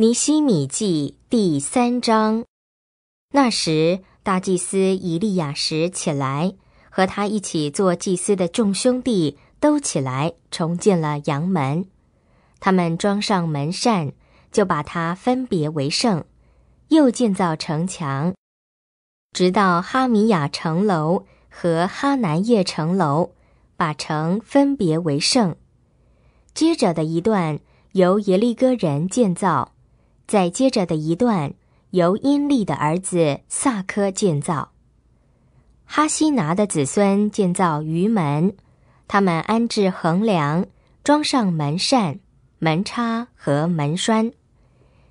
尼西米记第三章，那时大祭司以利亚时起来，和他一起做祭司的众兄弟都起来，重进了阳门。他们装上门扇，就把它分别为圣，又建造城墙，直到哈米亚城楼和哈南叶城楼，把城分别为圣。接着的一段由耶利哥人建造。在接着的一段，由阴历的儿子萨科建造。哈希拿的子孙建造鱼门，他们安置横梁，装上门扇、门插和门栓。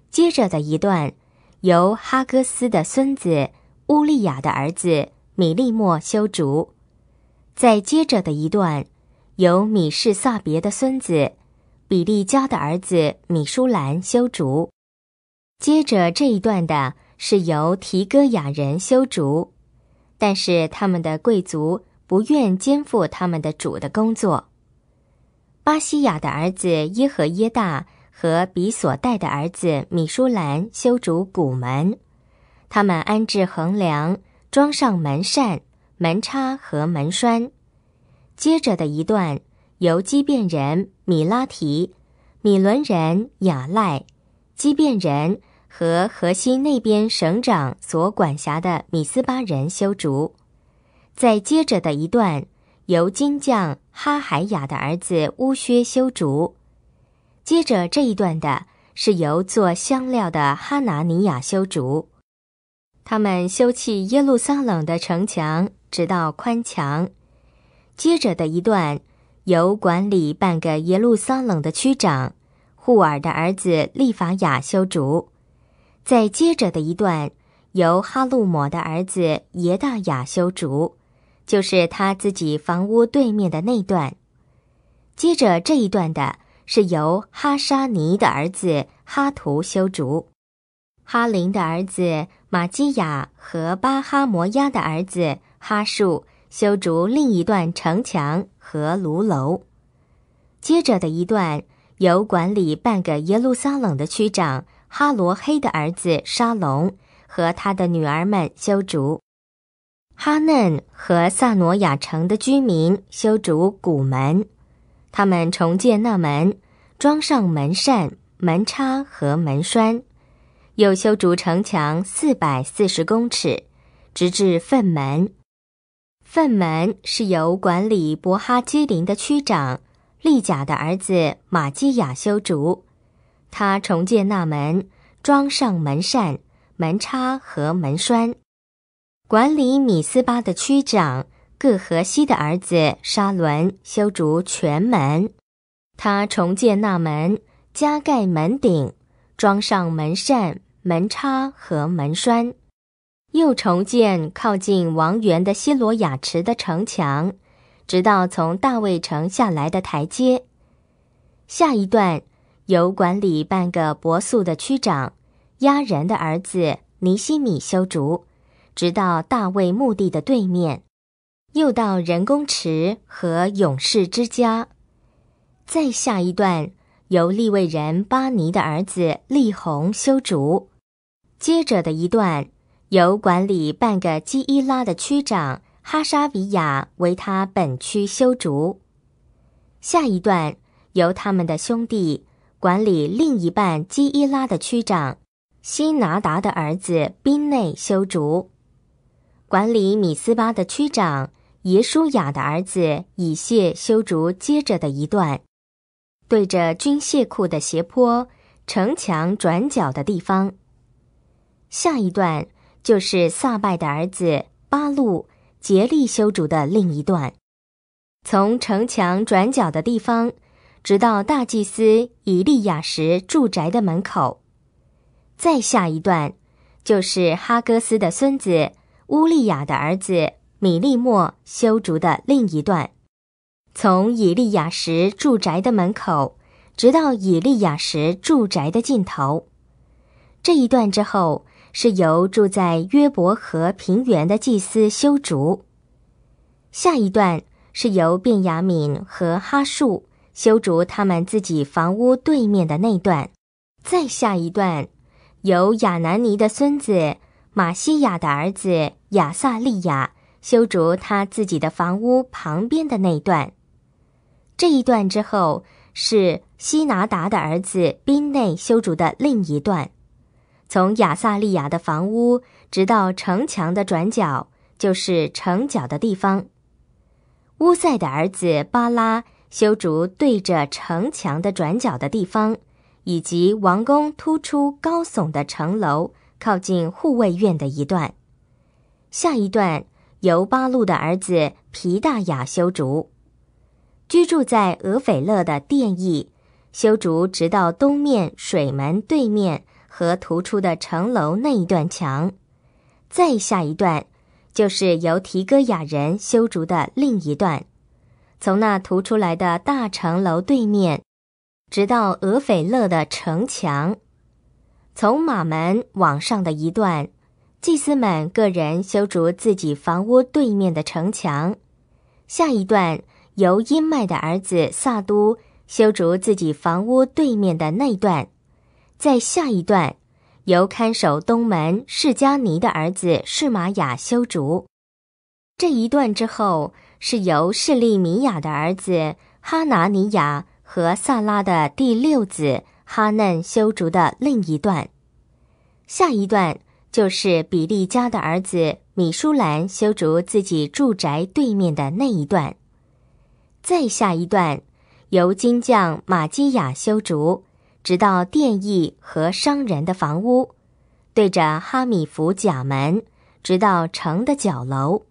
接着的一段，由哈哥斯的孙子乌利亚的儿子米利莫修竹。在接着的一段，由米士萨别的孙子比利加的儿子米舒兰修竹。接着这一段的是由提戈雅人修竹，但是他们的贵族不愿肩负他们的主的工作。巴西亚的儿子耶和耶大和比索代的儿子米舒兰修筑古门，他们安置横梁，装上门扇、门插和门栓。接着的一段由畸变人米拉提、米伦人雅赖、畸变人。和河西那边省长所管辖的米斯巴人修竹，在接着的一段，由金匠哈海雅的儿子乌薛修竹；接着这一段的是由做香料的哈拿尼亚修竹。他们修砌耶路撒冷的城墙，直到宽墙。接着的一段，由管理半个耶路撒冷的区长，护尔的儿子利法雅修竹。在接着的一段，由哈路姆的儿子耶大雅修竹，就是他自己房屋对面的那段。接着这一段的是由哈沙尼的儿子哈图修竹，哈林的儿子马基雅和巴哈摩亚的儿子哈树修筑另一段城墙和炉楼。接着的一段由管理半个耶路撒冷的区长。哈罗黑的儿子沙龙和他的女儿们修筑哈嫩和萨诺亚城的居民修筑古门，他们重建那门，装上门扇、门插和门栓，又修筑城墙四百四十公尺，直至粪门。粪门是由管理博哈基林的区长利贾的儿子马基亚修筑。他重建那门，装上门扇、门插和门栓。管理米斯巴的区长、各河西的儿子沙伦修筑全门。他重建那门，加盖门顶，装上门扇、门插和门栓。又重建靠近王园的西罗雅池的城墙，直到从大卫城下来的台阶。下一段。由管理半个博素的区长压人的儿子尼西米修竹，直到大卫墓地的对面，又到人工池和勇士之家，再下一段由利未人巴尼的儿子利宏修竹，接着的一段由管理半个基伊拉的区长哈沙比亚为他本区修竹，下一段由他们的兄弟。管理另一半基伊拉的区长西拿达的儿子宾内修竹，管理米斯巴的区长耶舒雅的儿子以谢修竹。接着的一段，对着军械库的斜坡城墙转角的地方。下一段就是撒拜的儿子巴路竭力修竹的另一段，从城墙转角的地方。直到大祭司以利亚什住宅的门口，再下一段，就是哈哥斯的孙子乌利亚的儿子米利莫修竹的另一段，从以利亚什住宅的门口直到以利亚什住宅的尽头。这一段之后是由住在约伯河平原的祭司修竹，下一段是由便雅敏和哈树修筑他们自己房屋对面的那段，再下一段，由亚南尼的孙子马西亚的儿子亚萨利亚修筑他自己的房屋旁边的那段，这一段之后是西拿达的儿子宾内修筑的另一段，从亚萨利亚的房屋直到城墙的转角，就是城角的地方。乌塞的儿子巴拉。修竹对着城墙的转角的地方，以及王宫突出高耸的城楼，靠近护卫院的一段。下一段由八路的儿子皮大雅修竹居住在俄斐勒的殿邑，修竹直到东面水门对面和突出的城楼那一段墙。再下一段就是由提戈雅人修竹的另一段。从那涂出来的大城楼对面，直到俄斐勒的城墙，从马门往上的一段，祭司们个人修筑自己房屋对面的城墙；下一段由阴迈的儿子萨都修筑自己房屋对面的那段；再下一段由看守东门释迦尼的儿子释玛雅修筑。这一段之后是由示利米亚的儿子哈拿尼亚和萨拉的第六子哈嫩修筑的另一段，下一段就是比利家的儿子米舒兰修筑自己住宅对面的那一段，再下一段由金匠玛基亚修筑，直到殿役和商人的房屋，对着哈米弗甲门，直到城的角楼。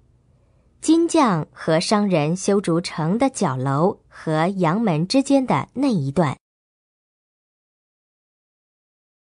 金匠和商人修筑城的角楼和阳门之间的那一段。